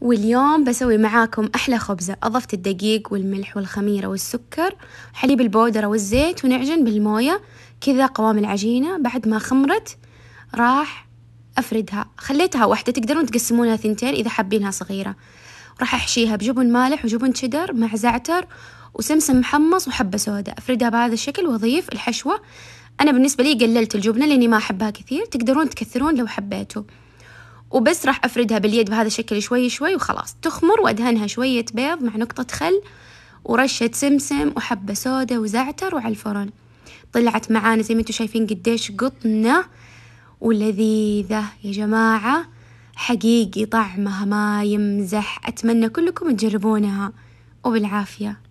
واليوم بسوي معاكم أحلى خبزة أضفت الدقيق والملح والخميرة والسكر حليب البودرة والزيت ونعجن بالموية كذا قوام العجينة بعد ما خمرت راح أفردها خليتها واحدة تقدرون تقسمونها ثنتين إذا حابينها صغيرة راح أحشيها بجبن مالح وجبن شدر مع زعتر وسمسم محمص وحبة سوداء أفردها بهذا الشكل وأضيف الحشوة أنا بالنسبة لي قللت الجبنة لأني ما أحبها كثير تقدرون تكثرون لو حبيتوا وبس راح أفردها باليد بهذا الشكل شوي شوي وخلاص تخمر وأدهنها شوية بيض مع نقطة خل ورشة سمسم وحبة سوداء وزعتر وعلى الفرن طلعت معانا زي ما انتم شايفين قديش قطنة ولذيذة يا جماعة حقيقي طعمها ما يمزح أتمنى كلكم تجربونها وبالعافية